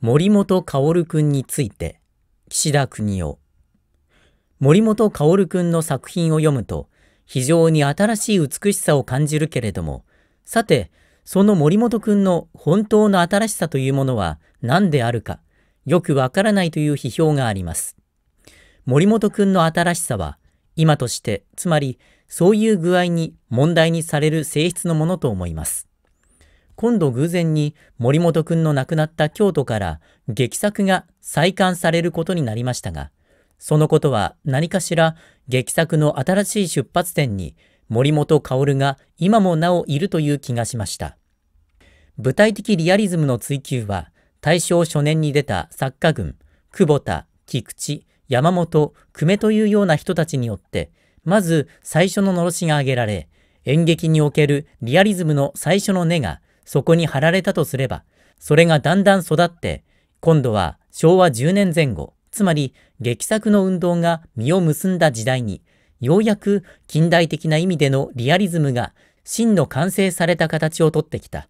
森本薫君について岸田邦夫森本薫君の作品を読むと非常に新しい美しさを感じるけれどもさてその森本君の本当の新しさというものは何であるかよくわからないという批評があります森本君の新しさは今としてつまりそういう具合に問題にされる性質のものと思います今度偶然に森本くんの亡くなった京都から劇作が再刊されることになりましたが、そのことは何かしら劇作の新しい出発点に森本薫が今もなおいるという気がしました。具体的リアリズムの追求は大正初年に出た作家軍、久保田、菊池、山本、久米というような人たちによって、まず最初の呪しが挙げられ、演劇におけるリアリズムの最初の根がそこに貼られたとすれば、それがだんだん育って、今度は昭和10年前後、つまり劇作の運動が実を結んだ時代に、ようやく近代的な意味でのリアリズムが真の完成された形をとってきた。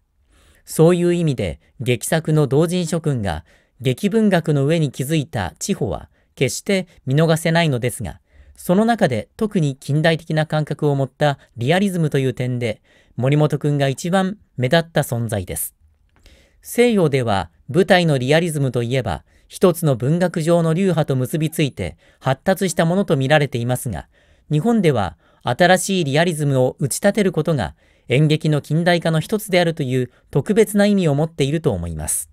そういう意味で劇作の同人諸君が劇文学の上に築いた地方は決して見逃せないのですが、その中で特に近代的な感覚を持ったリアリズムという点で、森本君が一番目立った存在です。西洋では舞台のリアリズムといえば、一つの文学上の流派と結びついて発達したものと見られていますが、日本では新しいリアリズムを打ち立てることが演劇の近代化の一つであるという特別な意味を持っていると思います。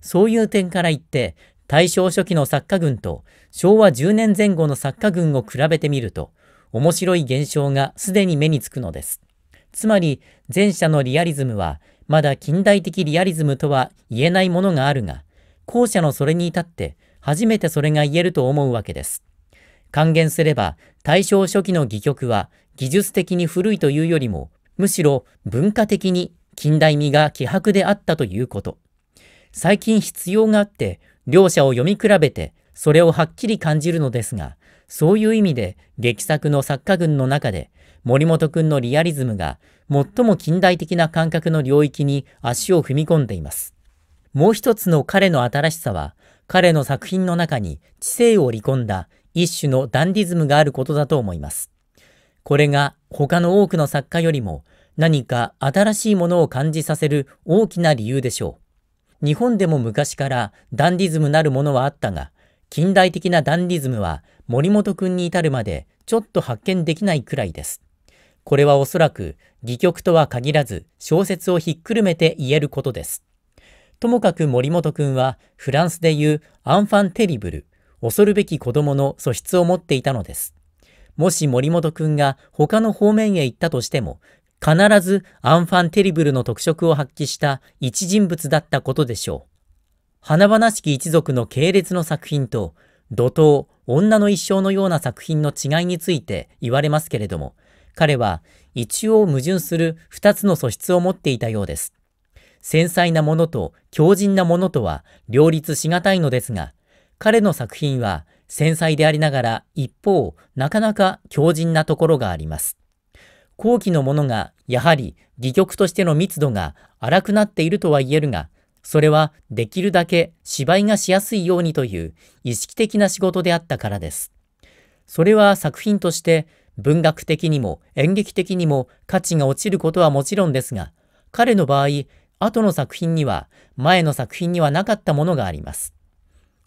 そういう点から言って、大正初期の作家群と昭和10年前後の作家群を比べてみると、面白い現象がすでに目につくのです。つまり前者のリアリズムはまだ近代的リアリズムとは言えないものがあるが、後者のそれに至って初めてそれが言えると思うわけです。還元すれば大正初期の戯曲は技術的に古いというよりも、むしろ文化的に近代味が希薄であったということ。最近必要があって、両者を読み比べて、それをはっきり感じるのですが、そういう意味で劇作の作家群の中で森本くんのリアリズムが最も近代的な感覚の領域に足を踏み込んでいます。もう一つの彼の新しさは、彼の作品の中に知性を織り込んだ一種のダンディズムがあることだと思います。これが他の多くの作家よりも何か新しいものを感じさせる大きな理由でしょう。日本でも昔からダンディズムなるものはあったが、近代的なダンディズムは森本くんに至るまでちょっと発見できないくらいです。これはおそらく、戯曲とは限らず、小説をひっくるめて言えることです。ともかく森本君は、フランスでいうアンファンテリブル、恐るべき子供の素質を持っていたのです。もし森本君が他の方面へ行ったとしても、必ずアンファンテリブルの特色を発揮した一人物だったことでしょう。華々しき一族の系列の作品と、怒涛、女の一生のような作品の違いについて言われますけれども、彼は一応矛盾する二つの素質を持っていたようです。繊細なものと強靭なものとは両立しがたいのですが、彼の作品は繊細でありながら一方、なかなか強靭なところがあります。後期のものがやはり戯曲としての密度が荒くなっているとは言えるが、それはできるだけ芝居がしやすいようにという意識的な仕事であったからです。それは作品として文学的にも演劇的にも価値が落ちることはもちろんですが、彼の場合、後の作品には、前の作品にはなかったものがあります。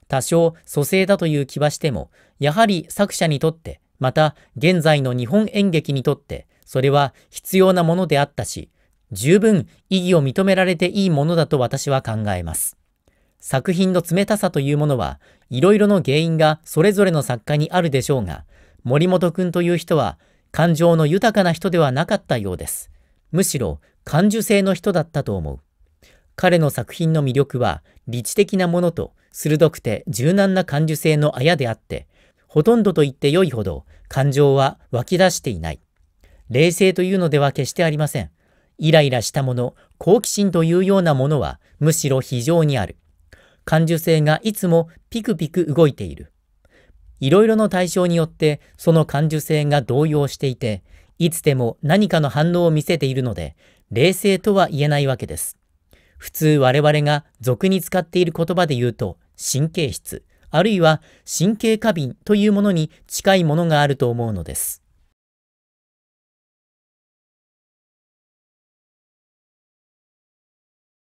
多少蘇生だという気はしても、やはり作者にとって、また現在の日本演劇にとって、それは必要なものであったし、十分意義を認められていいものだと私は考えます。作品の冷たさというものは、いろいろの原因がそれぞれの作家にあるでしょうが、森本くんという人は感情の豊かな人ではなかったようです。むしろ感受性の人だったと思う。彼の作品の魅力は理知的なものと鋭くて柔軟な感受性のあやであって、ほとんどと言ってよいほど感情は湧き出していない。冷静というのでは決してありません。イライラしたもの、好奇心というようなものはむしろ非常にある。感受性がいつもピクピク動いている。いろいろの対象によってその感受性が動揺していて、いつでも何かの反応を見せているので、冷静とは言えないわけです。普通我々が俗に使っている言葉で言うと、神経質、あるいは神経過敏というものに近いものがあると思うのです。